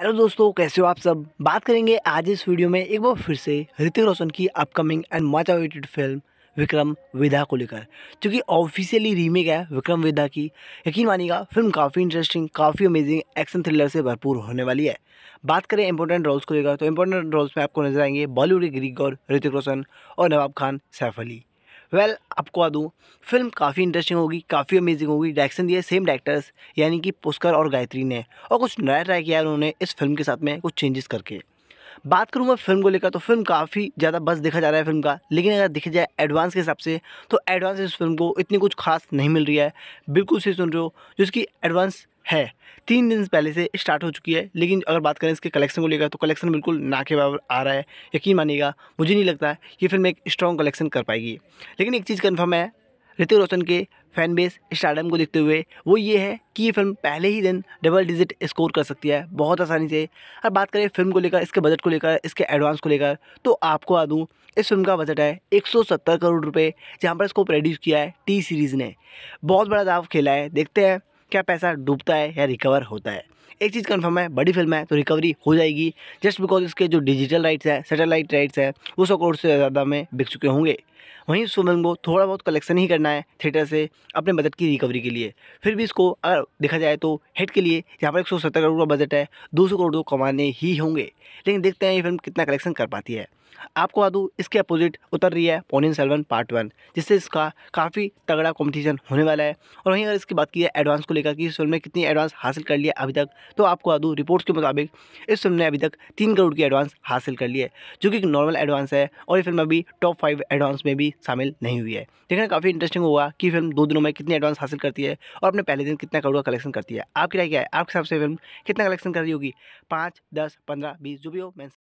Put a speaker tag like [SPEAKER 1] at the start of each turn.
[SPEAKER 1] hello दोस्तों कैसे हो आप सब बात करेंगे आज इस वीडियो में एक बार फिर से ऋतिक रोशन की upcoming and much awaited film Vikram Vedha को लेकर क्योंकि ऑफिशियली रीमेक है विक्रम वेदा की यकीन मानिएगा फिल्म काफ़ी इंटरेस्टिंग काफ़ी अमेजिंग एक्शन थ्रिलर से भरपूर होने वाली है बात करें इंपॉर्टेंट रोल्स को लेकर तो इंपॉर्टेंट रोल्स में आपको नजर आएंगे बॉलीवुड के ग्रीक गौर ऋतिक रोशन और नवाब खान सैफ अली वेल well, आपको आ दूँ फिल्म काफ़ी इंटरेस्टिंग होगी काफ़ी अमेजिंग होगी डायरेक्शन दिया सेम डायरेक्टर्स यानी कि पुष्कर और गायत्री ने और कुछ नया ट्राई किया उन्होंने इस फिल्म के साथ में कुछ चेंजेस करके बात करूँ मैं फिल्म को लेकर तो फिल्म काफ़ी ज़्यादा बस देखा जा रहा है फिल्म का लेकिन अगर देखा जाए एडवांस के हिसाब से तो एडवांस इस फिल्म को इतनी कुछ खास नहीं मिल रही है बिल्कुल सही सुन रहे हो जिसकी एडवांस है तीन दिन पहले से स्टार्ट हो चुकी है लेकिन अगर बात करें इसके कलेक्शन को लेकर तो कलेक्शन बिल्कुल ना के बराबर आ रहा है यकीन मानिएगा मुझे नहीं लगता ये फिल्म एक स्ट्रॉन्ग कलेक्शन कर पाएगी लेकिन एक चीज़ कन्फर्म है ऋतिक रोशन के फैन बेस स्टार्डम को देखते हुए वो ये है कि ये फिल्म पहले ही दिन डबल डिजिट स्कोर कर सकती है बहुत आसानी से और बात करें फिल्म को लेकर इसके बजट को लेकर इसके एडवांस को लेकर तो आपको आ दूँ इस फिल्म का बजट है 170 करोड़ रुपए जहाँ पर इसको प्रोड्यूस किया है टी सीरीज़ ने बहुत बड़ा दाव खेला है देखते हैं क्या पैसा डूबता है या रिकवर होता है एक चीज़ कन्फर्म है बड़ी फिल्म है तो रिकवरी हो जाएगी जस्ट बिकॉज इसके जो डिजिटल राइट्स है सेटेलाइट राइट्स है वो सौ करोड़ से ज़्यादा में बिक चुके होंगे वहीं इस फिल्म को थोड़ा बहुत कलेक्शन ही करना है थिएटर से अपने बजट की रिकवरी के लिए फिर भी इसको अगर देखा जाए तो हेड के लिए यहाँ पर एक करोड़ का बजट है दो करोड़ तो कमाने ही होंगे लेकिन देखते हैं ये फिल्म कितना कलेक्शन कर पाती है आपको बता दूँ इसके अपोजिट उतर रही है पोनिन सेलवन पार्ट वन जिससे इसका काफ़ी तगड़ा कॉम्पिटिशन होने वाला है और वहीं अगर इसकी बात की है एडवांस को लेकर कि इस फिल्म ने कितनी एडवांस हासिल कर लिया अभी तक तो आपको बता दूँ रिपोर्ट्स के मुताबिक इस फिल्म ने अभी तक तीन करोड़ की एडवांस हासिल कर ली है जो कि नॉर्मल एडवांस है और ये फिल्म अभी टॉप फाइव एडवांस में भी शामिल नहीं हुई है देखना काफ़ी इंटरेस्टिंग हुआ कि फिल्म दो दिनों में कितनी एडवांस हासिल करती है और अपने पहले दिन कितना करोड़ का कलेक्शन करती है आपकी राय क्या है आपके हिसाब से फिल्म कितना कलेक्शन कर रही होगी पाँच दस पंद्रह बीस जो भी हो मैं